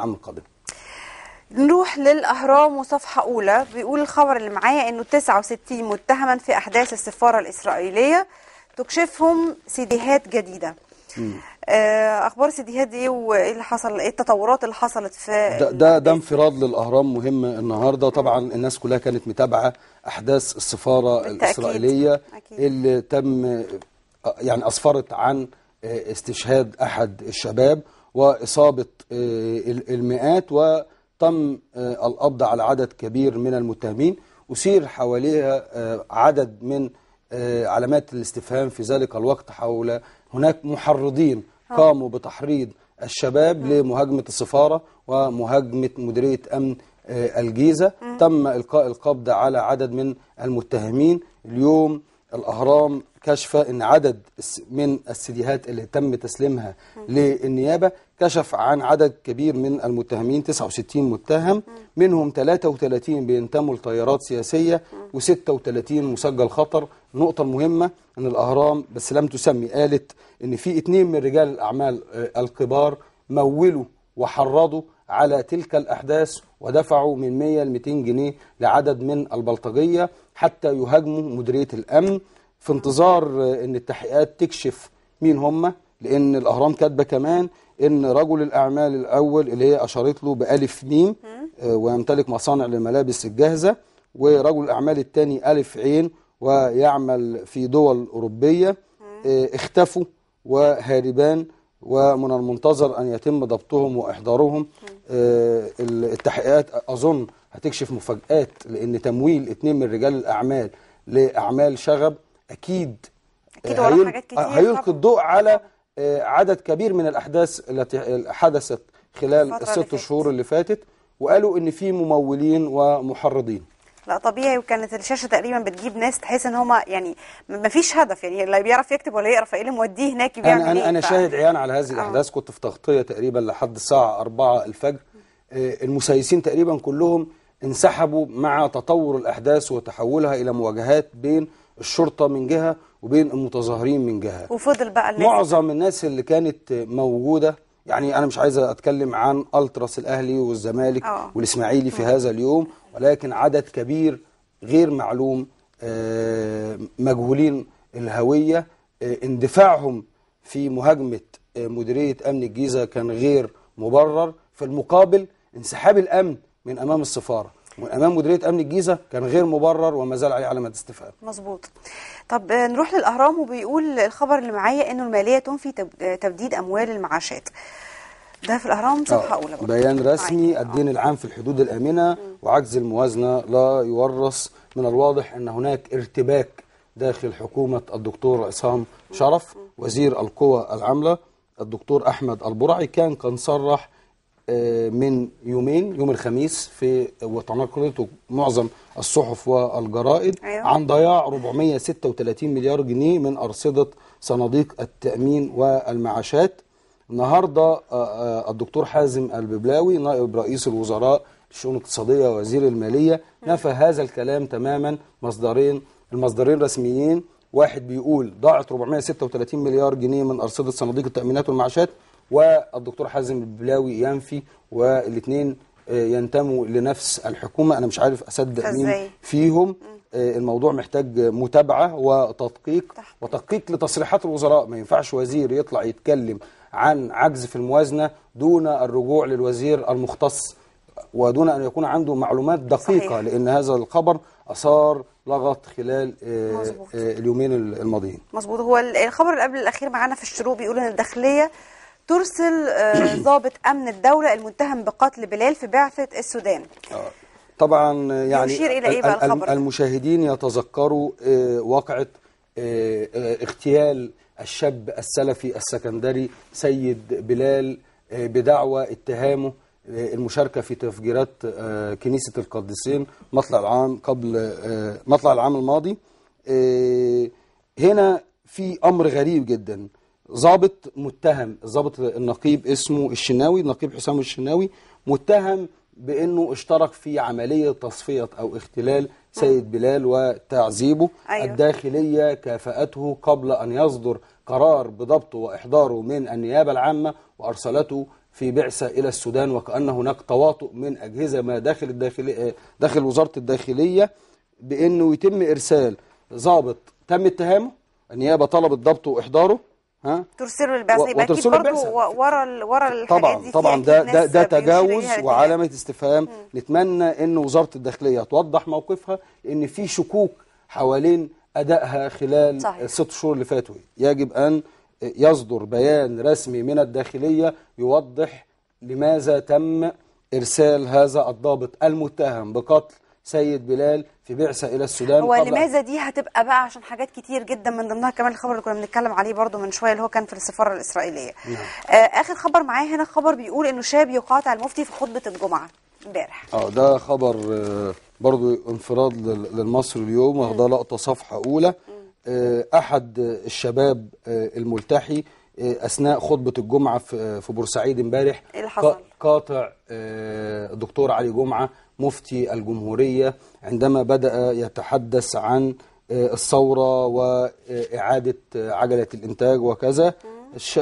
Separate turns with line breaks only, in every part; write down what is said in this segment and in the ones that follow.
العام القادم
نروح للأهرام وصفحة أولى بيقول الخبر اللي معايا أنه 69 متهما في أحداث السفارة الإسرائيلية تكشفهم سيديهات جديدة آه اخبار سيديهات دي وايه اللي حصل ايه التطورات اللي حصلت في ده
ده, ده انفراد للاهرام مهم النهارده طبعا الناس كلها كانت متابعه احداث السفاره بالتأكيد. الاسرائيليه أكيد. اللي تم آه، يعني اسفرت عن آه، استشهاد احد الشباب وإصابة آه، المئات وتم آه، القبض على عدد كبير من المتهمين أثير حواليها آه، عدد من علامات الاستفهام في ذلك الوقت حول هناك محرضين قاموا بتحريض الشباب لمهاجمة السفارة ومهاجمة مديرية أمن الجيزة تم إلقاء القبض على عدد من المتهمين اليوم الأهرام كشف أن عدد من السيديهات اللي تم تسليمها للنيابة كشف عن عدد كبير من المتهمين 69 متهم منهم 33 بينتموا لتيارات سياسية و36 مسجل خطر النقطة المهمة أن الأهرام بس لم تسمي قالت أن في اتنين من رجال الأعمال آه، الكبار مولوا وحرضوا على تلك الأحداث ودفعوا من 100 ل 200 جنيه لعدد من البلطجية حتى يهاجموا مديرية الأمن في انتظار أن التحقيقات تكشف مين هم لأن الأهرام كاتبة كمان أن رجل الأعمال الأول اللي هي أشارت له بألف ميم آه، ويمتلك مصانع للملابس الجاهزة ورجل الأعمال الثاني ألف عين ويعمل في دول أوروبية آه، اختفوا وهاربان ومن المنتظر أن يتم ضبطهم وإحضارهم آه، التحقيقات أظن هتكشف مفاجآت لأن تمويل اتنين من رجال الأعمال لأعمال شغب أكيد آه، أكيد حاجات كتير آه، هيلقي الضوء على عدد كبير من الأحداث التي حدثت خلال الست شهور اللي فاتت وقالوا إن في ممولين ومحرضين
لا طبيعي وكانت الشاشه تقريبا بتجيب ناس تحس ان هم يعني ما فيش هدف يعني اللي بيعرف يكتب ولا يقرا فايه اللي موديه هناك بيعمل انا إيه؟ انا, أنا
شاهد عيان على هذه آه. الاحداث كنت في تغطيه تقريبا لحد الساعه 4 الفجر آه، المسيسين تقريبا كلهم انسحبوا مع تطور الاحداث وتحولها الى مواجهات بين الشرطه من جهه وبين المتظاهرين من جهه
وفضل بقى الناس معظم
الناس اللي كانت موجوده يعني أنا مش عايز أتكلم عن ألتراس الأهلي والزمالك أوه. والإسماعيلي في آه. هذا اليوم ولكن عدد كبير غير معلوم آه، مجهولين الهوية آه، اندفاعهم في مهاجمة مديرية أمن الجيزة كان غير مبرر في المقابل انسحاب الأمن من أمام السفارة وامام مديريه امن الجيزه كان غير مبرر وما زال عليه علامه استفهام
مظبوط طب آه، نروح للاهرام وبيقول الخبر اللي معايا انه الماليه تنفي آه، تبديد اموال المعاشات ده في الاهرام آه، صفحه اولى برضه بيان
طيب. رسمي معايا. الدين العام في الحدود الامنه وعجز الموازنه لا يورث من الواضح ان هناك ارتباك داخل حكومه الدكتور عصام شرف وزير القوى العامله الدكتور احمد البرعي كان كان صرح آه، من يومين يوم الخميس في وتناقلت معظم الصحف والجرائد أيوة. عن ضياع 436 مليار جنيه من أرصدة صناديق التأمين والمعاشات النهاردة آه، آه، الدكتور حازم الببلاوي نائب رئيس الوزراء للشؤون الاقتصادية ووزير المالية نفى هذا الكلام تماما مصدرين المصدرين الرسميين واحد بيقول ضاعت 436 مليار جنيه من أرصدة صناديق التأمينات والمعاشات والدكتور حازم البلاوي ينفي والاثنين آه، ينتموا لنفس الحكومة أنا مش عارف أصدق مين فيهم آه، الموضوع محتاج متابعة وتدقيق وتدقيق لتصريحات الوزراء ما ينفعش وزير يطلع يتكلم عن عجز في الموازنة دون الرجوع للوزير المختص ودون أن يكون عنده معلومات دقيقة صحيح. لأن هذا الخبر أثار لغط خلال آه، مزبوط. اليومين الماضيين
مظبوط هو الخبر اللي قبل الأخير معانا في الشروق بيقول أن الداخلية ترسل آه، ضابط امن الدوله المتهم بقتل بلال في بعثه السودان
آه، طبعا يعني يشير الى ايه بقى الخبر المشاهدين يتذكروا آه، واقعه اغتيال الشاب السلفي السكندري سيد بلال بدعوى اتهامه المشاركة في تفجيرات كنيسة القديسين مطلع العام قبل مطلع العام الماضي هنا في أمر غريب جدا ظابط متهم الظابط النقيب اسمه الشناوي النقيب حسام الشناوي متهم بانه اشترك في عمليه تصفيه او اختلال سيد بلال وتعذيبه أيوه. الداخليه كافاته قبل ان يصدر قرار بضبطه واحضاره من النيابه العامه وارسلته في بعثه الى السودان وكان هناك تواطؤ من اجهزه ما داخل الداخليه داخل وزاره الداخليه بانه يتم ارسال ضابط تم اتهامه النيابه طلبت ضبطه واحضاره ها
ترسلوا للبعثه يبقى اكيد برضه ورا ورا الحاجات طبعا دي طبعا ده ده, ده تجاوز وعلامه
استفهام نتمنى ان وزاره الداخليه توضح موقفها لان في شكوك حوالين ادائها خلال الست شهور اللي فاتوا يجب ان يصدر بيان رسمي من الداخليه يوضح لماذا تم ارسال هذا الضابط المتهم بقتل سيد بلال في بعثه الى السودان هو لماذا
دي هتبقى بقى عشان حاجات كتير جدا من ضمنها كمان الخبر اللي كنا بنتكلم عليه برضو من شويه اللي هو كان في السفاره الاسرائيليه نعم. آه اخر خبر معايا هنا خبر بيقول انه شاب يقاطع المفتي في خطبه الجمعه امبارح
اه ده خبر آه، برضو انفراد للمصري اليوم واخده لقطه صفحه اولى آه احد الشباب آه، الملتحي آه، اثناء خطبه الجمعه في بورسعيد امبارح إيه قاطع الدكتور علي جمعه مفتي الجمهورية عندما بدأ يتحدث عن آه، الثورة وإعادة آه، عجلة الإنتاج وكذا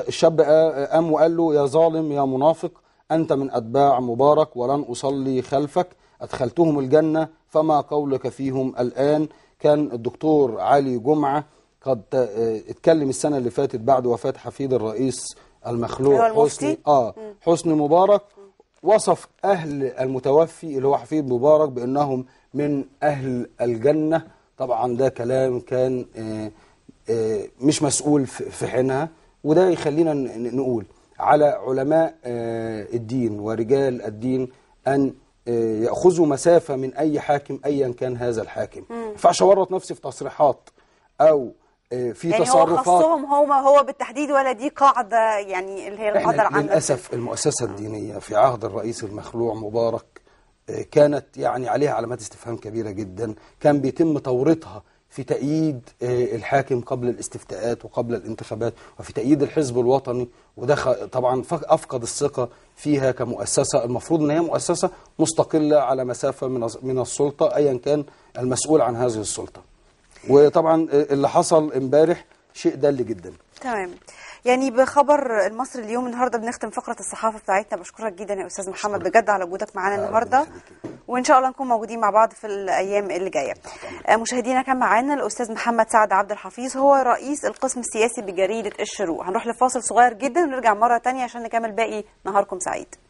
الشاب آه، قام وقال له يا ظالم يا منافق أنت من أتباع مبارك ولن أصلي خلفك أدخلتهم الجنة فما قولك فيهم الآن كان الدكتور علي جمعة قد اتكلم السنة اللي فاتت بعد وفاة حفيد الرئيس المخلوع حسني اه حسني مبارك وصف أهل المتوفي اللي هو حفيد مبارك بأنهم من أهل الجنة طبعا ده كلام كان آه، آه، مش مسؤول في حينها وده يخلينا نقول على علماء آه، الدين ورجال الدين أن يأخذوا مسافة من أي حاكم أيا كان هذا الحاكم فعش نفسي في تصريحات أو آه، في يعني تصرفات هو خصهم
هو, هو بالتحديد ولا دي قاعده يعني اللي هي القدر عن للاسف
المؤسسه الدينيه في عهد الرئيس المخلوع مبارك آه، كانت يعني عليها علامات استفهام كبيره جدا كان بيتم تورطها في تأييد آه، الحاكم قبل الاستفتاءات وقبل الانتخابات وفي تأييد الحزب الوطني وده طبعا أفقد الثقة فيها كمؤسسة المفروض أن هي مؤسسة مستقلة على مسافة من السلطة أيا كان المسؤول عن هذه السلطة وطبعا اللي حصل امبارح شيء دل جدا
تمام يعني بخبر المصري اليوم النهارده بنختم فقره الصحافه بتاعتنا بشكرك جدا يا استاذ محمد بجد على وجودك معانا النهارده وان شاء الله نكون موجودين مع بعض في الايام اللي جايه آه، مشاهدينا كان معانا الاستاذ محمد سعد عبد الحفيظ هو رئيس القسم السياسي بجريده الشروق هنروح لفاصل صغير جدا ونرجع مره ثانيه عشان نكمل باقي نهاركم سعيد